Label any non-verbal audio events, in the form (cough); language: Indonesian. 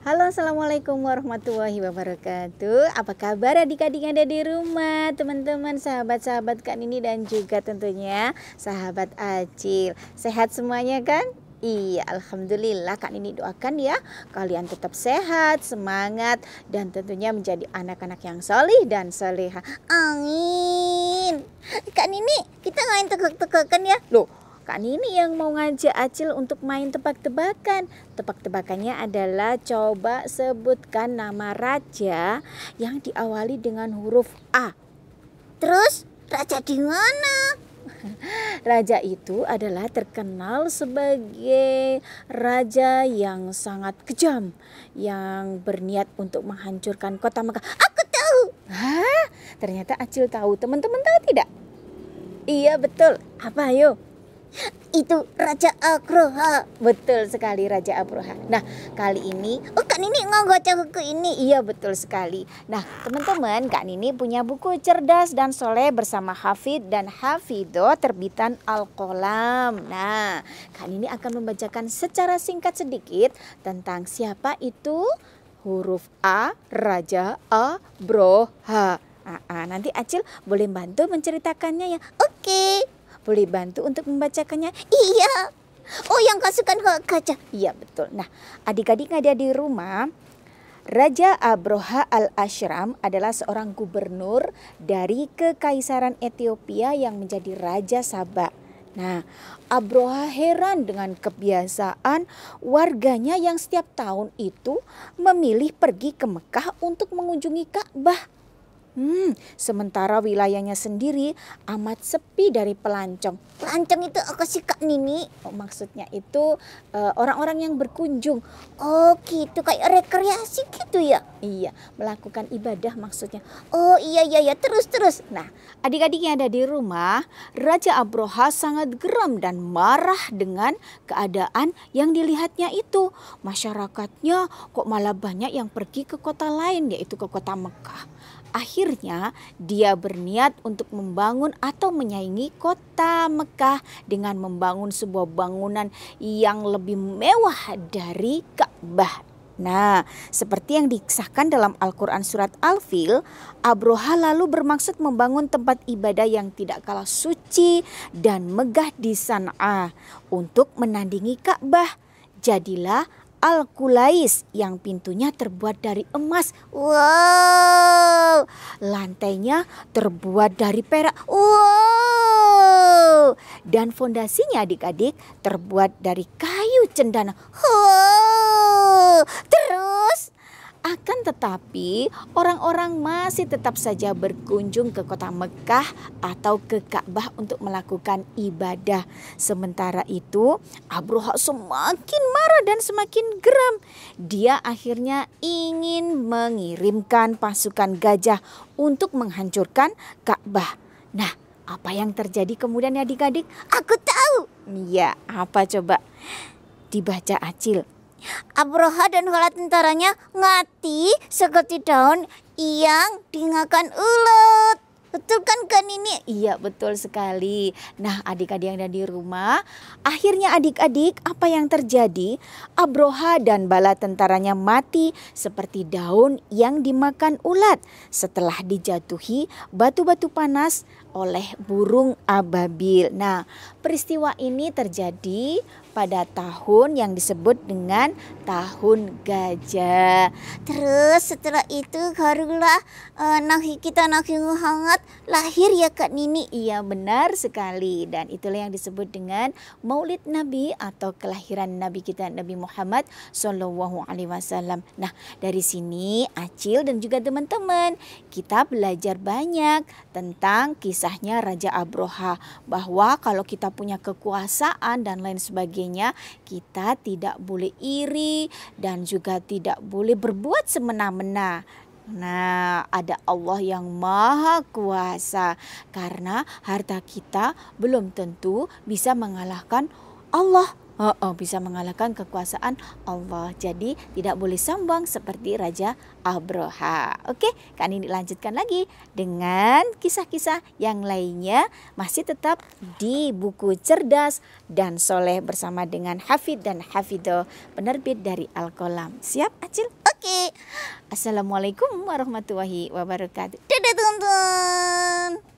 Halo assalamualaikum warahmatullahi wabarakatuh Apa kabar adik-adik ada di rumah Teman-teman sahabat-sahabat Kak Nini dan juga tentunya sahabat Acil Sehat semuanya kan? Iya, alhamdulillah Kak Nini doakan ya kalian tetap sehat, semangat dan tentunya menjadi anak-anak yang solih dan soleha. Amin. Kak Nini, kita main tegak-tegakan ya. Loh, Kak Nini yang mau ngajak Acil untuk main tebak-tebakan. Tebak-tebakannya adalah coba sebutkan nama raja yang diawali dengan huruf A. Terus raja di mana? (laughs) Raja itu adalah terkenal sebagai raja yang sangat kejam, yang berniat untuk menghancurkan kota Mekah. Aku tahu. Hah? Ternyata Acil tahu. Teman-teman tahu tidak? Iya betul. Apa yuk? Itu Raja Abroha Betul sekali Raja Abroha. Nah, kali ini oh Kak Nini ngebaca buku ini. Iya, betul sekali. Nah, teman-teman, Kak Nini punya buku Cerdas dan Soleh bersama Hafid dan Hafido terbitan al Kolam. Nah, Kak Nini akan membacakan secara singkat sedikit tentang siapa itu huruf A Raja Abroha. Nah, ah, nanti Acil boleh bantu menceritakannya ya. Oke. Okay. Boleh bantu untuk membacakannya? Iya. Oh, yang ke kaca. Iya, betul. Nah, adik-adik ada di rumah. Raja Abroha al-Ashram adalah seorang gubernur dari Kekaisaran Ethiopia yang menjadi Raja Sabak. Nah, Abroha heran dengan kebiasaan warganya yang setiap tahun itu memilih pergi ke Mekah untuk mengunjungi Ka'bah. Hmm, sementara wilayahnya sendiri amat sepi dari pelancong. Pelancong itu aku sih kak Nini. Oh, maksudnya itu eh, orang-orang uh, yang berkunjung. Oh gitu, kayak rekreasi gitu ya? Iya, melakukan ibadah maksudnya. Oh iya iya iya, terus-terus. Nah, adik-adik yang ada di rumah, Raja Abroha sangat geram dan marah dengan keadaan yang dilihatnya itu. Masyarakatnya kok malah banyak yang pergi ke kota lain, yaitu ke kota Mekah. Akhirnya, dia berniat untuk membangun atau menyaingi kota Mekah dengan membangun sebuah bangunan yang lebih mewah dari Ka'bah. Nah, seperti yang dikisahkan dalam Al-Quran Surat Al-Fil, Abroha lalu bermaksud membangun tempat ibadah yang tidak kalah suci dan megah di San'a untuk menandingi Ka'bah. Jadilah Al-Kulais yang pintunya terbuat dari emas. Wow! Lantainya terbuat dari perak. Wow! Dan fondasinya adik-adik terbuat dari kayu cendana. Wow! Tapi orang-orang masih tetap saja berkunjung ke kota Mekah atau ke Ka'bah untuk melakukan ibadah. Sementara itu, Abruha semakin marah dan semakin geram. Dia akhirnya ingin mengirimkan pasukan gajah untuk menghancurkan Ka'bah. Nah, apa yang terjadi kemudian ya adik-adik? Aku tahu. Iya, apa coba? Dibaca Acil. Abroha dan hala tentaranya ngati seperti daun yang dingakan ulet. Betul kan kan ini? Iya betul sekali. Nah adik-adik yang ada di rumah, akhirnya adik-adik apa yang terjadi? Abroha dan bala tentaranya mati seperti daun yang dimakan ulat setelah dijatuhi batu-batu panas oleh burung ababil. Nah peristiwa ini terjadi pada tahun yang disebut dengan tahun gajah. Terus setelah itu barulah uh, Nahi kita Nahi hangat lahir ya Kak Nini. Iya benar sekali dan itulah yang disebut dengan Maulid Nabi atau kelahiran Nabi kita Nabi Muhammad Shallallahu Alaihi Wasallam. Nah dari sini Acil dan juga teman-teman kita belajar banyak tentang kisahnya Raja Abroha bahwa kalau kita punya kekuasaan dan lain sebagainya kita tidak boleh iri dan juga tidak boleh berbuat semena-mena. Nah, ada Allah yang Maha Kuasa, karena harta kita belum tentu bisa mengalahkan Allah oh, oh, bisa mengalahkan kekuasaan Allah. Jadi tidak boleh sombong seperti Raja Abroha. Oke, kan ini lanjutkan lagi dengan kisah-kisah yang lainnya masih tetap di buku Cerdas dan Soleh bersama dengan Hafid dan Hafido penerbit dari al Kolam Siap, Acil? Oke. Assalamualaikum warahmatullahi wabarakatuh. Dadah, tuntun